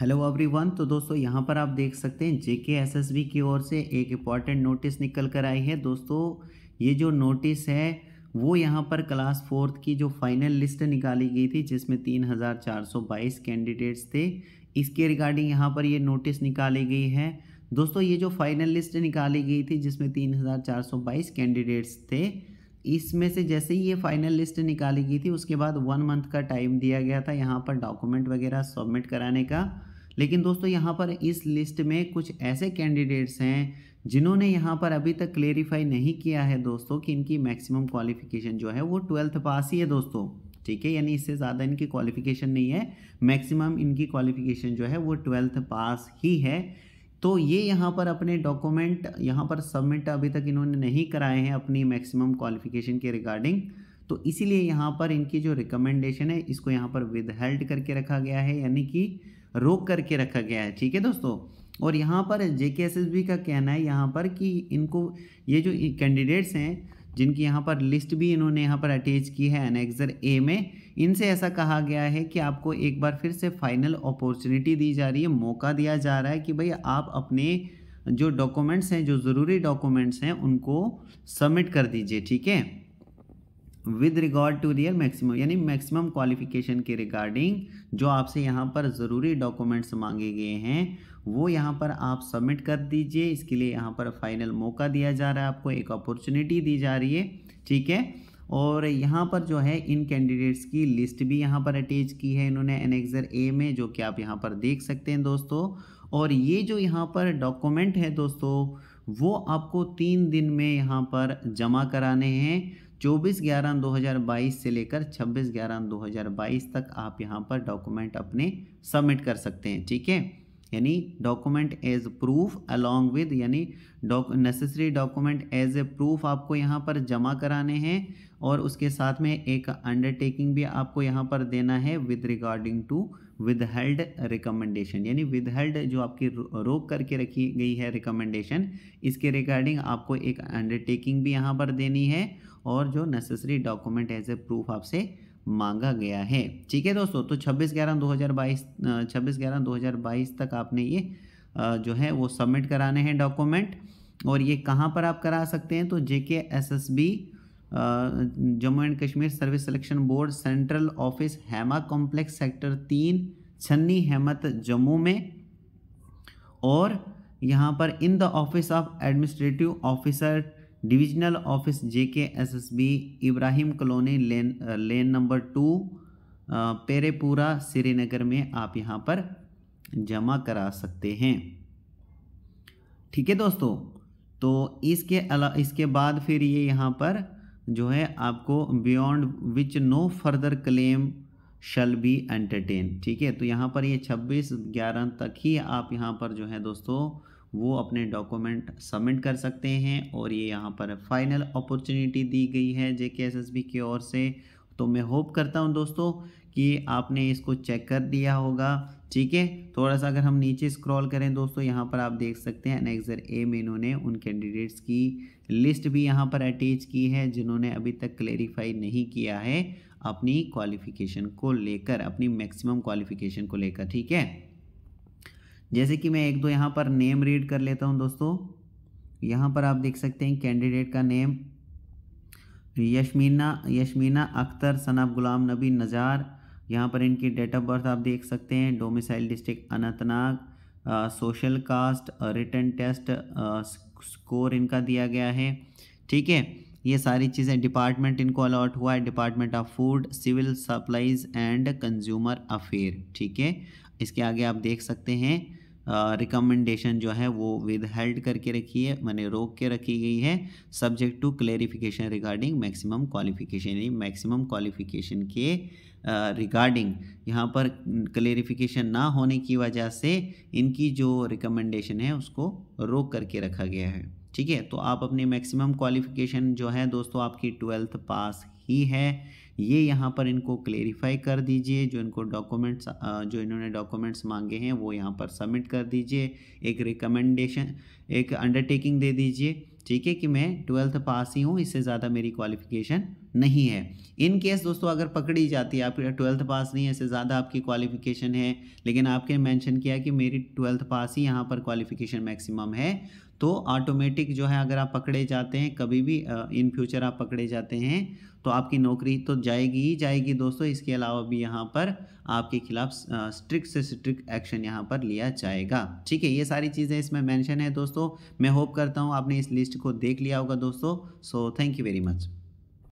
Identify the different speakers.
Speaker 1: hello everyone तो दोस्तों यहाँ पर आप देख सकते हैं जेके एसएसबी की ओर से एक इम्पॉर्टेंट नोटिस निकल कर आई है दोस्तों ये जो नोटिस है वो यहाँ पर क्लास फोर्थ की जो फाइनल लिस्ट निकाली गई थी जिसमें तीन हज़ार चार सौ बाईस कैंडिडेट्स थे इसके रिगार्डिंग यहाँ पर ये नोटिस निकाली गई है दोस्तों ये जो फाइनल लिस्ट निकाली गई थी जिसमें तीन हज़ार चार सौ बाईस कैंडिडेट्स थे इसमें से जैसे ही ये फाइनल लिस्ट निकाली गई थी उसके बाद वन मंथ का टाइम दिया गया था यहाँ पर डॉक्यूमेंट वगैरह सबमिट कराने का लेकिन दोस्तों यहाँ पर इस लिस्ट में कुछ ऐसे कैंडिडेट्स हैं जिन्होंने यहाँ पर अभी तक क्लेरिफाई नहीं किया है दोस्तों कि इनकी मैक्सिमम क्वालिफिकेशन जो है वो ट्वेल्थ पास ही है दोस्तों ठीक है यानी इससे ज़्यादा इनकी क्वालिफिकेशन नहीं है मैक्सिमम इनकी क्वालिफिकेशन जो है वो ट्वेल्थ पास ही है तो ये यहाँ पर अपने डॉक्यूमेंट यहाँ पर सबमिट अभी तक इन्होंने नहीं कराए हैं अपनी मैक्सिमम क्वालिफिकेशन के रिगार्डिंग तो इसीलिए यहाँ पर इनकी जो रिकमेंडेशन है इसको यहाँ पर विदहेल्ड करके रखा गया है यानी कि रोक करके रखा गया है ठीक है दोस्तों और यहाँ पर जे का कहना है यहाँ पर कि इनको ये जो कैंडिडेट्स हैं जिनकी यहाँ पर लिस्ट भी इन्होंने यहाँ पर अटैच की है एनेक्सर ए में इनसे ऐसा कहा गया है कि आपको एक बार फिर से फाइनल अपॉर्चुनिटी दी जा रही है मौका दिया जा रहा है कि भाई आप अपने जो डॉक्यूमेंट्स हैं जो ज़रूरी डॉक्यूमेंट्स हैं उनको सबमिट कर दीजिए ठीक है with regard to real maximum यानी मैक्सिमम क्वालिफिकेशन के रिगार्डिंग जो आपसे यहाँ पर ज़रूरी डॉक्यूमेंट्स मांगे गए हैं वो यहाँ पर आप सबमिट कर दीजिए इसके लिए यहाँ पर फाइनल मौका दिया जा रहा है आपको एक अपॉर्चुनिटी दी जा रही है ठीक है और यहाँ पर जो है इन कैंडिडेट्स की लिस्ट भी यहाँ पर अटैच की है इन्होंने एनेक्सर ए में जो कि आप यहाँ पर देख सकते हैं दोस्तों और ये जो यहाँ पर डॉक्यूमेंट है दोस्तों वो आपको तीन दिन में यहाँ पर जमा कराने हैं चौबीस ग्यारह दो हज़ार बाईस से लेकर छब्बीस ग्यारह दो हज़ार बाईस तक आप यहाँ पर डॉक्यूमेंट अपने सबमिट कर सकते हैं ठीक है यानी document as proof along with यानी necessary document as a proof आपको यहाँ पर जमा कराने हैं और उसके साथ में एक अंडरटेकिंग भी आपको यहाँ पर देना है with regarding to withheld recommendation यानी विद हेल्ड जो आपकी रोक करके रखी गई है रिकमेंडेशन इसके रिगार्डिंग आपको एक अंडरटेकिंग भी यहाँ पर देनी है और जो necessary document as a proof आपसे मांगा गया है ठीक है दोस्तों तो 26 ग्यारह 2022 26 ग्यारह 2022 तक आपने ये जो है वो सबमिट कराने हैं डॉक्यूमेंट और ये कहाँ पर आप करा सकते हैं तो J K S S B Jammu and Kashmir service selection board central office Hema complex sector तीन छन्नी हेमत जम्मू में और यहाँ पर in the office of administrative officer divisional office J K S S B Ibrahim colony lane lane number two Parraypora Srinagar में आप यहाँ पर जमा करा सकते हैं ठीक है दोस्तों तो इसके अला इसके बाद फिर ये यहाँ पर जो है आपको beyond which no further claim shall be entertain ठीक है तो यहाँ पर ये 26 ग्यारह तक ही आप यहाँ पर जो है दोस्तों वो अपने डॉक्यूमेंट सबमिट कर सकते हैं और ये यहाँ पर फाइनल अपॉर्चुनिटी दी गई है जे के एस एस बी की ओर से तो मैं होप करता हूँ दोस्तों कि आपने इसको चेक कर दिया होगा ठीक है थोड़ा सा अगर हम नीचे स्क्रॉल करें दोस्तों यहाँ पर आप देख सकते हैं एनेक्ज़र ए में इन्होंने उन कैंडिडेट्स की लिस्ट भी यहाँ पर अटैच की है जिन्होंने अभी तक क्लेरिफाई नहीं किया है अपनी क्वालिफिकेशन को लेकर अपनी मैक्सिमम क्वालिफिकेशन को लेकर ठीक है जैसे कि मैं एक दो यहाँ पर नेम रीड कर लेता हूँ दोस्तों यहाँ पर आप देख सकते हैं कैंडिडेट का नेम यशमीना यशमीना अख्तर सनाब गुलाम नबी नज़ार यहाँ पर इनकी डेट ऑफ बर्थ आप देख सकते हैं domicile district Anantnag social caste written test score इनका दिया गया है ठीक है ये सारी चीज़ें डिपार्टमेंट इनको अलॉट हुआ है department of food civil supplies and consumer affair ठीक है इसके आगे आप देख सकते हैं रिकमेंडेशन uh, जो है वो विद हेल्ड करके रखी है मैंने रोक के रखी गई है subject to clarification regarding maximum qualification यानी मैक्सिमम क्वालिफिकेशन के रिगार्डिंग uh, यहाँ पर क्लेरिफिकेशन ना होने की वजह से इनकी जो रिकमेंडेशन है उसको रोक करके रखा गया है ठीक है तो आप अपने मैक्सिमम क्वालिफिकेशन जो है दोस्तों आपकी ट्वेल्थ पास ही है ये यहाँ पर इनको क्लेरिफाई कर दीजिए जो इनको डॉक्यूमेंट्स जो इन्होंने डॉक्यूमेंट्स मांगे हैं वो यहाँ पर सबमिट कर दीजिए एक रिकमेंडेशन एक अंडरटेकिंग दे दीजिए ठीक है कि मैं ट्वेल्थ पास ही हूँ इससे ज़्यादा मेरी क्वालिफिकेशन नहीं है इन केस दोस्तों अगर पकड़ी जाती है आप ट्वेल्थ पास नहीं है इससे ज़्यादा आपकी क्वालिफिकेशन है लेकिन आपके मेंशन किया कि मेरी ट्वेल्थ पास ही यहाँ पर क्वालिफिकेशन मैक्सिमम है तो ऑटोमेटिक जो है अगर आप पकड़े जाते हैं कभी भी इन फ्यूचर आप पकड़े जाते हैं तो आपकी नौकरी तो जाएगी ही जाएगी दोस्तों इसके अलावा भी यहाँ पर आपके खिलाफ स्ट्रिक्ट से स्ट्रिक्ट एक्शन यहाँ पर लिया जाएगा ठीक है ये सारी चीज़ें इसमें मेंशन है दोस्तों मैं होप करता हूँ आपने इस लिस्ट को देख लिया होगा दोस्तों so thank you very much